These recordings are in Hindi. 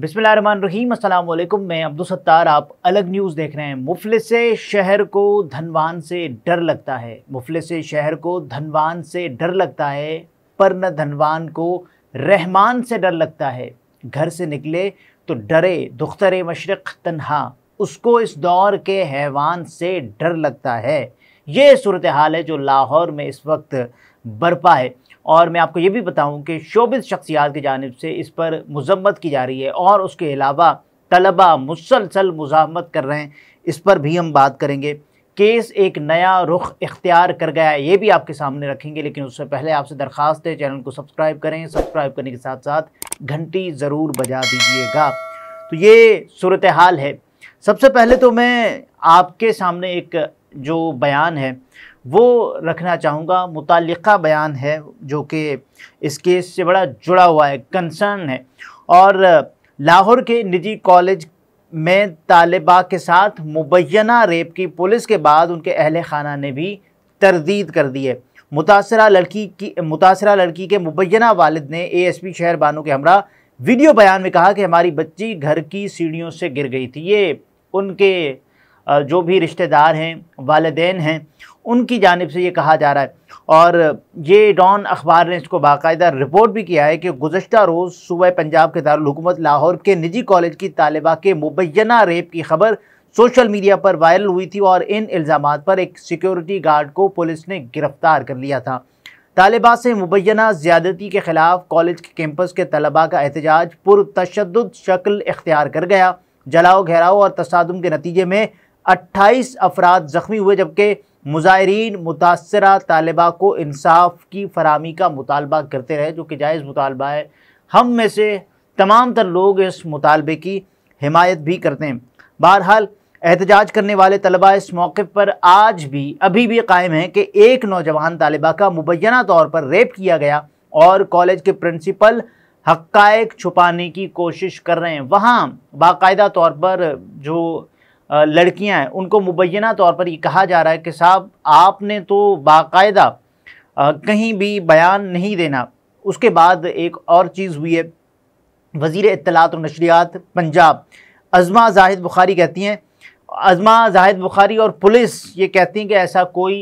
बिसमीम अल्लाम मैं अब्दुल सत्तार आप अलग न्यूज़ देख रहे हैं मुफल से शहर को धनवान से डर लगता है मुफल से शहर को धनवान से डर लगता है पर न धनवान को रहमान से डर लगता है घर से निकले तो डरे दुख्तर मशरक़ तन्हा उसको इस दौर के हैवान से डर लगता है ये सूरत हाल है जो लाहौर में इस वक्त बरपा है और मैं आपको ये भी बताऊं कि शोबित शख्सियात की जानब से इस पर मजम्मत की जा रही है और उसके अलावा तलबा मुसलसल मुजामत कर रहे हैं इस पर भी हम बात करेंगे केस एक नया रुख इख्तियार कर गया है ये भी आपके सामने रखेंगे लेकिन उससे पहले आपसे दरख्वास्त है चैनल को सब्सक्राइब करें सब्सक्राइब करने के साथ साथ घंटी ज़रूर बजा दीजिएगा तो ये सूरत हाल है सबसे पहले तो मैं आपके सामने एक जो बयान है वो रखना चाहूँगा मुतल बयान है जो कि इस केस से बड़ा जुड़ा हुआ है कंसर्न है और लाहौर के निजी कॉलेज में तलबा के साथ मुबैना रेप की पुलिस के बाद उनके अहल खाना ने भी तरदीद कर दी है मुतासर लड़की की मुतासर लड़की के मुबैना वालद ने एस पी शहर बानो के हमरा वीडियो बयान में कहा कि हमारी बच्ची घर की सीढ़ियों से गिर गई थी ये उनके जो भी रिश्तेदार हैं वालदे हैं उनकी जानब से ये कहा जा रहा है और ये डॉन अखबार ने इसको बाकायदा रिपोर्ट भी किया है कि गुजशत रोज़ सुबह पंजाब के दारकूमत लाहौर के निजी कॉलेज की तालबा के मुबैना रेप की खबर सोशल मीडिया पर वायरल हुई थी और इन इल्ज़ाम पर एक सिक्योरिटी गार्ड को पुलिस ने गिरफ़्तार कर लिया था तालिबा से मुबैना ज़्यादती के ख़िलाफ़ कॉलेज के कैंपस के तलबा का एहतजाज पुरतशद शक्ल इख्तियार कर गया जलाओ घेराव और तसादम के नतीजे में अट्ठाईस अफराद ज़ख्मी हुए जबकि मुजाहरीन मुतासर तालबा को इंसाफ की फरहमी का मुतालबा करते रहे जो कि जायज़ मुतालबा है हम में से तमाम तर लोग इस मुतालबे की हमायत भी करते हैं बहरहाल एहतजाज करने वाले तलबा इस मौके पर आज भी अभी भी कायम हैं कि एक नौजवान तलबा का मुबैना तौर पर रेप किया गया और कॉलेज के प्रिंसिपल हक़ छुपाने की कोशिश कर रहे हैं वहाँ बाकायदा तौर पर जो लड़कियां हैं उनको मुबैना तौर पर ये कहा जा रहा है कि साहब आपने तो बाकायदा कहीं भी बयान नहीं देना उसके बाद एक और चीज़ हुई है वज़ी इतलात और नशरियात पंजाब अजमा जाहिद बुखारी कहती हैं अजमा जाहिद बुखारी और पुलिस ये कहती हैं कि ऐसा कोई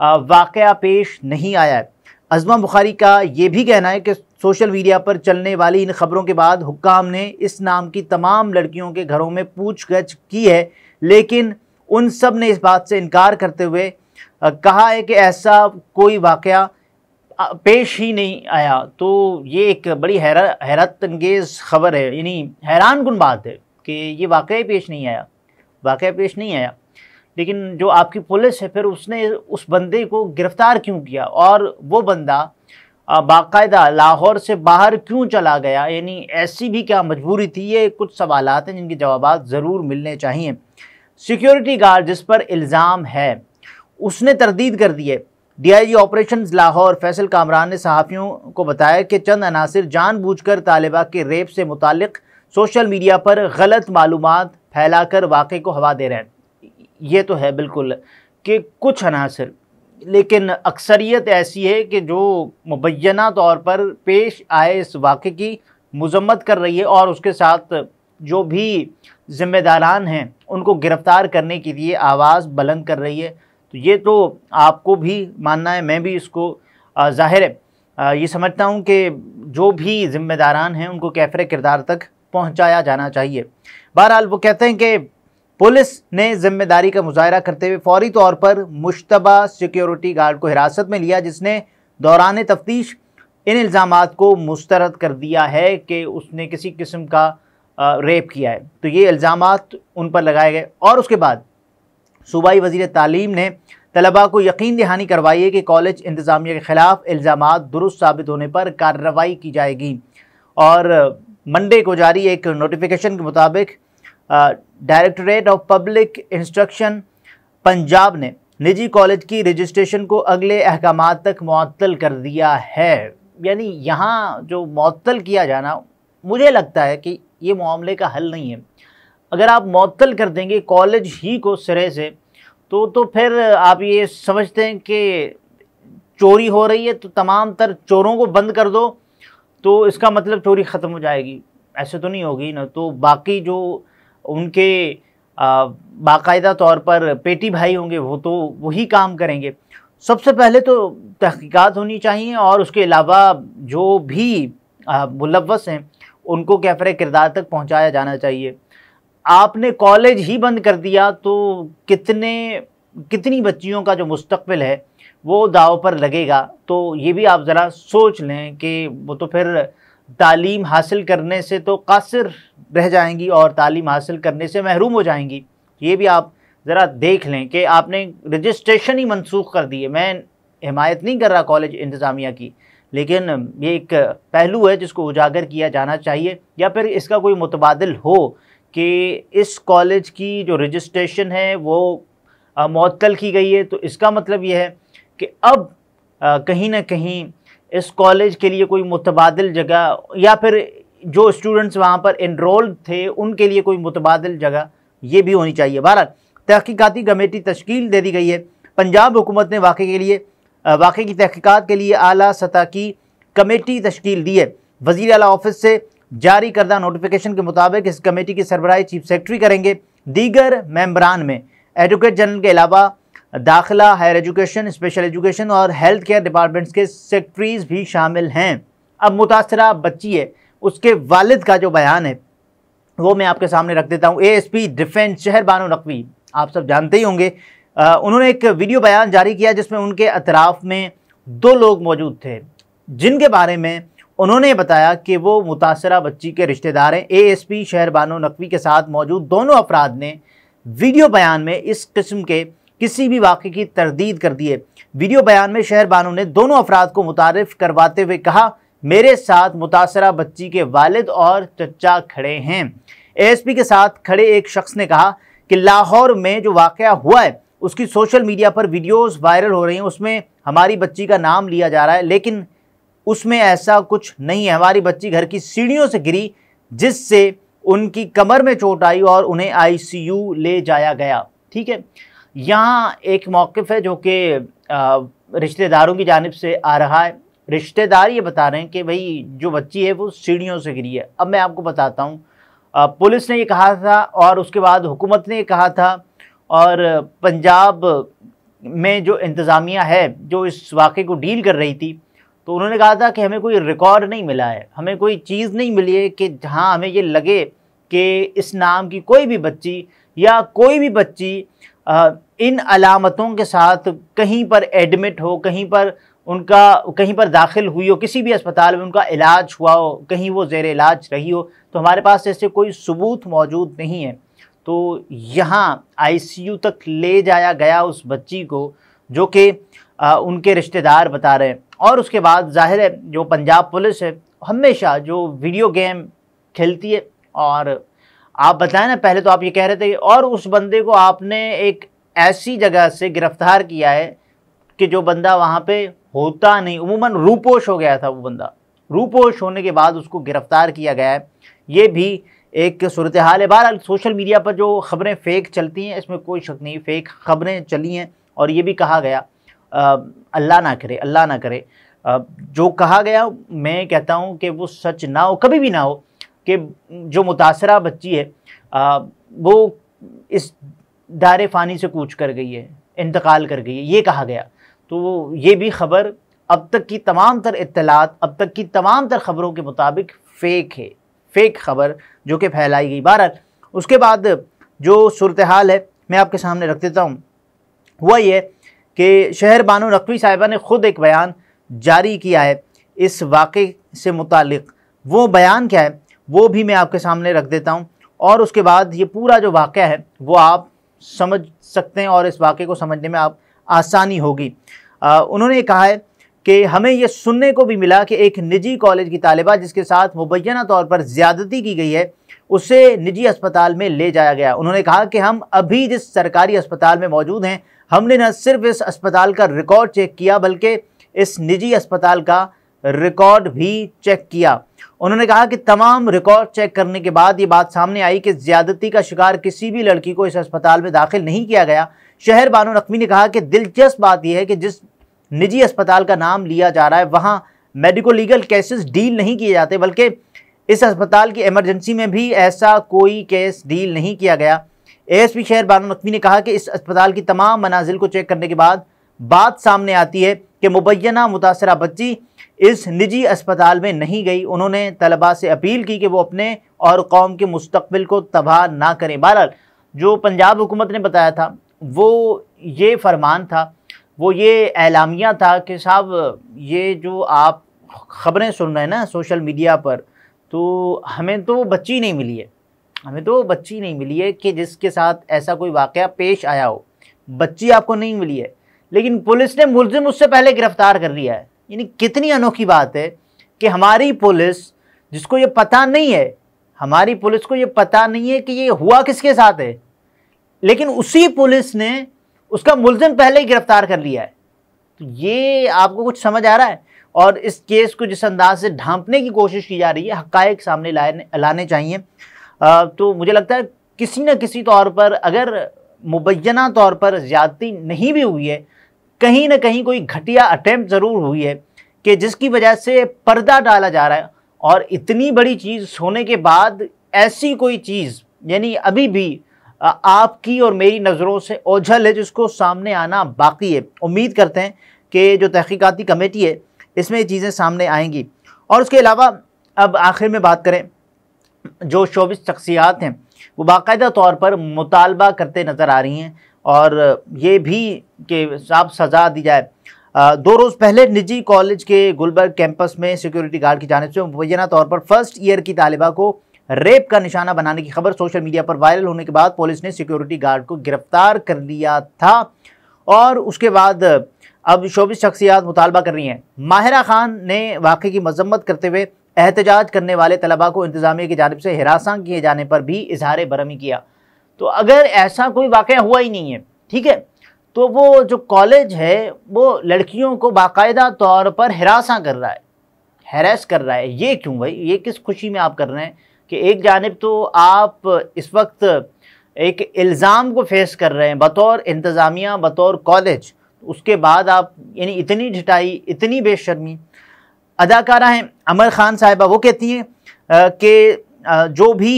वाक़ पेश नहीं आया है अजमा बुखारी का ये भी कहना है कि सोशल मीडिया पर चलने वाली इन खबरों के बाद हुक्काम ने इस नाम की तमाम लड़कियों के घरों में पूछगछ की है लेकिन उन सब ने इस बात से इनकार करते हुए कहा है कि ऐसा कोई वाक़ पेश ही नहीं आया तो ये एक बड़ी हैरत अंगेज़ खबर है यानी हैरान कन बात है कि ये वाक़ पेश नहीं आया वाक़ पेश नहीं आया लेकिन जो आपकी पुलिस है फिर उसने उस बंदे को गिरफ़्तार क्यों किया और वो बंदा बाकायदा लाहौर से बाहर क्यों चला गया यानी ऐसी भी क्या मजबूरी थी ये कुछ सवाल हैं जिनके जवाब ज़रूर मिलने चाहिए सिक्योरिटी गार्ड जिस पर इल्ज़ाम है उसने तरदीद कर D I DIG operation Lahore Faisal Kamran ने सहाफ़ियों को बताया कि चंद अनासर जानबूझकर तालिबा के रेप से मुतल सोशल मीडिया पर गलत मालूम फैलाकर वाक़े को हवा दे रहे हैं ये तो है बिल्कुल कि कुछ अनासर लेकिन अक्सरियत ऐसी है कि जो मुबैना तौर पर पेश आए इस वाक़े की मजम्मत कर रही है और उसके साथ जो भी ज़िम्मेदारान हैं उनको गिरफ़्तार करने के लिए आवाज़ बुलंद कर रही है तो ये तो आपको भी मानना है मैं भी इसको ज़ाहिर है ये समझता हूँ कि जो भी ज़िम्मेदारान हैं उनको कैफरे किरदार तक पहुँचाया जाना चाहिए बहरहाल वो कहते हैं कि पुलिस ने जिम्मेदारी का मुजाहरा करते हुए फौरी तौर पर मुशतबा सिक्योरिटी गार्ड को हिरासत में लिया जिसने दौरान तफ्तीश इन इल्ज़ाम को मुस्तरद कर दिया है कि उसने किसी किस्म का रेप किया है तो ये इल्ज़ाम उन पर लगाए गए और उसके बाद सूबाई वजीर तालीम ने तलबा को यकीन दहानी करवाई है कि कॉलेज इंतज़ामिया के ख़िलाफ़ इल्ज़ाम दुरुस्त साबित होने पर कार्रवाई की जाएगी और मंडे को जारी एक नोटिफिकेशन के मुताबिक Directorate of Public Instruction Punjab ने निजी कॉलेज की रजिस्ट्रेशन को अगले अहकाम तक मअतल कर दिया है यानी यहाँ जो मअतल किया जाना मुझे लगता है कि ये मामले का हल नहीं है अगर आप मअतल कर देंगे कॉलेज ही को सिरे से तो तो फिर आप ये समझते हैं कि चोरी हो रही है तो तमाम तर चोरों को बंद कर दो तो इसका मतलब चोरी ख़त्म हो जाएगी ऐसे तो नहीं होगी ना तो बाकी जो उनके बाकायदा तौर पर पेटी भाई होंगे वो तो वही काम करेंगे सबसे पहले तो तहकीकात होनी चाहिए और उसके अलावा जो भी मुलवस हैं उनको कैफर किरदार तक पहुंचाया जाना चाहिए आपने कॉलेज ही बंद कर दिया तो कितने कितनी बच्चियों का जो मुस्तबिल है वो दाव पर लगेगा तो ये भी आप ज़रा सोच लें कि वो तो फिर तालीम हासिल करने से तो कासिर रह जाएंगी और तालीम हासिल करने से महरूम हो जाएंगी ये भी आप ज़रा देख लें कि आपने रजिस्ट्रेशन ही मनसूख कर दिए मैं हिमायत नहीं कर रहा कॉलेज इंतज़ामिया की लेकिन ये एक पहलू है जिसको उजागर किया जाना चाहिए या फिर इसका कोई मुतबादल हो कि इस कॉलेज की जो रजिस्ट्रेशन है वो मअतल की गई है तो इसका मतलब ये है कि अब कहीं ना कहीं इस कॉलेज के लिए कोई मुतबाद जगह या फिर जो स्टूडेंट्स वहाँ पर इनरोल थे उनके लिए कोई मुतबाद जगह ये भी होनी चाहिए भारत तहकीकती कमेटी तश्कील दे दी गई है पंजाब हुकूमत ने वाक़े के लिए वाक़े की तहकीक़ात के लिए अली सतह की कमेटी तश्कील दी है वजी अला ऑफिस से जारी करदा नोटिफिकेशन के मुताबिक इस कमेटी की सरबराह चीफ सेक्रेटरी करेंगे दीगर मेम्बरान में एडवोकेट जनरल के अलावा दाखिला हायर एजुकेशन स्पेशल एजुकेशन और हेल्थ केयर डिपार्टमेंट्स के सेक्रेटरीज भी शामिल हैं अब मुतासर बच्ची है उसके वालिद का जो बयान है वो मैं आपके सामने रख देता हूँ एएसपी डिफेंस शहर बानो नकवी आप सब जानते ही होंगे उन्होंने एक वीडियो बयान जारी किया जिसमें उनके अतराफ़ में दो लोग मौजूद थे जिनके बारे में उन्होंने बताया कि वो मुतासर बच्ची के रिश्तेदार हैं एएसपी शहर बानो नकवी के साथ मौजूद दोनों अफराद ने वीडियो बयान में इस किस्म के किसी भी वाक़े की तरदीद कर दिए वीडियो बयान में शहर बानों ने दोनों अफराद को मुतारफ़ करवाते हुए कहा मेरे साथ मुतासरा बच्ची के वालिद और चचा खड़े हैं एएसपी के साथ खड़े एक शख्स ने कहा कि लाहौर में जो वाक़ हुआ है उसकी सोशल मीडिया पर वीडियोस वायरल हो रही हैं उसमें हमारी बच्ची का नाम लिया जा रहा है लेकिन उसमें ऐसा कुछ नहीं है हमारी बच्ची घर की सीढ़ियों से गिरी जिससे उनकी कमर में चोट आई और उन्हें आईसीयू ले जाया गया ठीक है यहाँ एक मौक़ है जो कि रिश्तेदारों की जानब से आ रहा है रिश्तेदार ये बता रहे हैं कि भाई जो बच्ची है वो सीढ़ियों से गिरी है अब मैं आपको बताता हूँ पुलिस ने ये कहा था और उसके बाद हुकूमत ने ये कहा था और पंजाब में जो इंतज़ामिया है जो इस वाक़े को डील कर रही थी तो उन्होंने कहा था कि हमें कोई रिकॉर्ड नहीं मिला है हमें कोई चीज़ नहीं मिली है कि जहाँ हमें ये लगे कि इस नाम की कोई भी बच्ची या कोई भी बच्ची इन अलामतों के साथ कहीं पर एडमिट हो कहीं पर उनका कहीं पर दाखिल हुई हो किसी भी अस्पताल में उनका इलाज हुआ हो कहीं वो जेर इलाज रही हो तो हमारे पास ऐसे कोई सबूत मौजूद नहीं है तो यहाँ आईसीयू तक ले जाया गया उस बच्ची को जो कि उनके रिश्तेदार बता रहे हैं और उसके बाद जाहिर है जो पंजाब पुलिस है हमेशा जो वीडियो गेम खेलती है और आप बताएं ना पहले तो आप ये कह रहे थे और उस बंदे को आपने एक ऐसी जगह से गिरफ्तार किया है कि जो बंदा वहाँ पे होता नहीं उमूमन रूपोश हो गया था वो बंदा रूपोश होने के बाद उसको गिरफ्तार किया गया है ये भी एक सूरत हाल है बहरहाल सोशल मीडिया पर जो ख़बरें फ़ेक चलती हैं इसमें कोई शक नहीं फ़ेक ख़बरें चली हैं और ये भी कहा गया अल्लाह ना करे अल्लाह ना करे आ, जो कहा गया मैं कहता हूँ कि वो सच ना हो कभी भी ना हो कि जो मुतासरा बच्ची है आ, वो इस दायरे फ़ानी से कूच कर गई है इंतकाल कर गई है ये कहा गया तो ये भी खबर अब तक की तमाम तर इतलात अब तक की तमाम तर खबरों के मुताबिक फ़ेक है फ़ेक खबर जो कि फैलाई गई बहरहाल उसके बाद जो सूरत हाल है मैं आपके सामने रख देता हूँ हुआ यह कि शहर बानो नकवी साहिबा ने ख़ुद एक बयान जारी किया है इस वाक़े से मुतल वो बयान क्या है वो भी मैं आपके सामने रख देता हूँ और उसके बाद ये पूरा जो वाक़ है वो आप समझ सकते हैं और इस वाक़े को समझने में आप आसानी होगी आ, उन्होंने कहा है कि हमें यह सुनने को भी मिला कि एक निजी कॉलेज की तालबा जिसके साथ मुबैना तौर पर ज़्यादती की गई है उसे निजी अस्पताल में ले जाया गया उन्होंने कहा कि हम अभी जिस सरकारी अस्पताल में मौजूद हैं हमने न सिर्फ इस अस्पताल का रिकॉर्ड चेक किया बल्कि इस निजी अस्पताल का रिकॉर्ड भी चेक किया उन्होंने कहा कि तमाम रिकॉर्ड चेक करने के बाद ये बात सामने आई कि ज्यादती का शिकार किसी भी लड़की को इस अस्पताल में दाखिल नहीं किया गया शहर बानो नकवी ने कहा कि दिलचस्प बात यह है कि जिस निजी अस्पताल का नाम लिया जा रहा है वहाँ मेडिको लीगल केसेस डील नहीं किए जाते बल्कि इस अस्पताल की इमरजेंसी में भी ऐसा कोई केस डील नहीं किया गया एस पी शहर बानो नकवी ने कहा कि इस अस्पताल की तमाम मनाजिल को चेक करने के बाद बात सामने आती है कि मुबैना मुतासरा बच्ची इस निजी अस्पताल में नहीं गई उन्होंने तलबा से अपील की कि वो अपने और कौम के मुस्तबिल को तबाह ना करें बहरहाल जो पंजाब हुकूमत ने बताया था वो ये फरमान था वो ये एलामिया था कि साहब ये जो आप ख़बरें सुन रहे हैं ना सोशल मीडिया पर तो हमें तो वो बच्ची नहीं मिली है हमें तो वो बच्ची नहीं मिली है कि जिसके साथ ऐसा कोई वाक़ पेश आया हो बच्ची आपको नहीं मिली है लेकिन पुलिस ने मुलजिम उससे पहले गिरफ़्तार कर लिया है यानी कितनी अनोखी बात है कि हमारी पुलिस जिसको ये पता नहीं है हमारी पुलिस को ये पता नहीं है कि ये हुआ किसके साथ है लेकिन उसी पुलिस ने उसका मुलजिम पहले ही गिरफ्तार कर लिया है तो ये आपको कुछ समझ आ रहा है और इस केस को जिस अंदाज से ढांपने की कोशिश की जा रही है हकायक सामने लाने लाने चाहिए आ, तो मुझे लगता है किसी न किसी तौर पर अगर मुबैना तौर पर ज़्यादती नहीं भी हुई है कहीं ना कहीं कोई घटिया अटैम्प्ट ज़रूर हुई है कि जिसकी वजह से पर्दा डाला जा रहा है और इतनी बड़ी चीज़ सोने के बाद ऐसी कोई चीज़ यानी अभी भी आपकी और मेरी नज़रों से ओझल है जिसको सामने आना बाकी है उम्मीद करते हैं कि जो तहकीकती कमेटी है इसमें ये चीज़ें सामने आएंगी और उसके अलावा अब आखिर में बात करें जो शोबिस शख्सियात हैं वो बाकायदा तौर पर मुतालबा करते नज़र आ रही हैं और ये भी कि साफ सज़ा दी जाए दो रोज़ पहले निजी कॉलेज के गुलबर्ग कैंपस में सिक्योरिटी गार्ड की जानब से मुबैना तौर पर फर्स्ट ईयर की तालिबा को रेप का निशाना बनाने की खबर सोशल मीडिया पर वायरल होने के बाद पुलिस ने सिक्योरिटी गार्ड को गिरफ्तार कर लिया था और उसके बाद अब शोबिस शख्सियात मुतालबा कर रही हैं माहिरा खान ने वाक़े की मजम्मत करते हुए एहतजाज करने वाले तलबा को इंतजामिया की जानब से हिरासा किए जाने पर भी इजहार बरमी किया तो अगर ऐसा कोई वाक़ हुआ ही नहीं है ठीक है तो वो जो कॉलेज है वो लड़कियों को बाकायदा तौर पर हरासा कर रहा है हरास कर रहा है ये क्यों भाई ये किस खुशी में आप कर रहे हैं कि एक जानब तो आप इस वक्त एक इल्ज़ाम को फेस कर रहे हैं बतौर इंतज़ामिया बतौर कॉलेज उसके बाद आप यानी इतनी ढिटाई इतनी बेशर्मी अदाकारा हैं अमर ख़ान साहिबा वो कहती हैं कि जो भी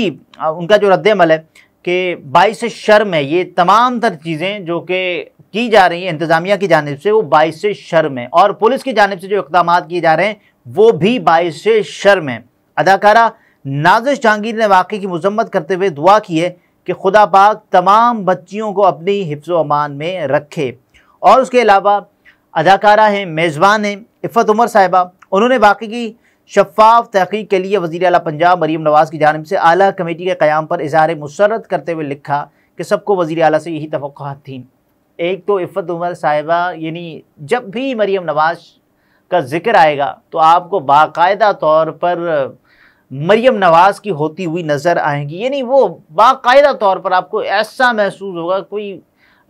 उनका जो रद्दमल है के बाईस शर्म है ये तमाम तर चीज़ें जो कि की जा रही हैं इंतज़ामिया की जानब से वो बाईस शर्म है और पुलिस की जानब से जो इकदाम किए जा रहे हैं वो भी बाईस शर्म है अदाकारा नाजिश जहांगीर ने वाक़े की मजम्मत करते हुए दुआ की है कि खुदा पाक तमाम बच्चियों को अपनी हिफ्स अमान में रखे और उसके अलावा अदाकारा हैं मेज़बान हैं इफ़त उमर साहिबा उन्होंने वाक़े की शफाफ तहकीक के लिए वजी अल पंजाब मरीम नवाज़ की जानब से आला कमेटी के क़्याम पर इजहार मुसरत करते हुए लिखा कि सबको वजी अला से यही तो थी एक तो इफ़त उमर साहिबा यानी जब भी मरीम नवाज़ का जिक्र आएगा तो आपको बाकायदा तौर पर मरीम नवाज़ की होती हुई नज़र आएंगी यानी वो बाकायदा तौर पर आपको ऐसा महसूस होगा कोई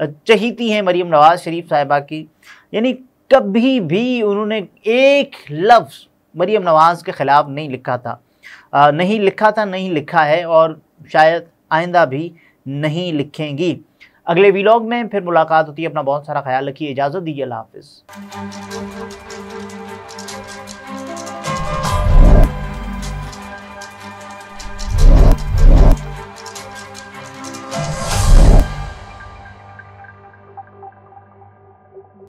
चहीती हैं मरीम नवाज़ शरीफ साहिबा की यानी कभी भी उन्होंने एक लफ्ज़ मरीम नवाज़ के ख़िलाफ़ नहीं लिखा था आ, नहीं लिखा था नहीं लिखा है और शायद आइंदा भी नहीं लिखेंगी अगले वीलॉग में फिर मुलाकात होती है अपना बहुत सारा ख्याल रखिए इजाज़त दीजिए अल्लाह हाफिज़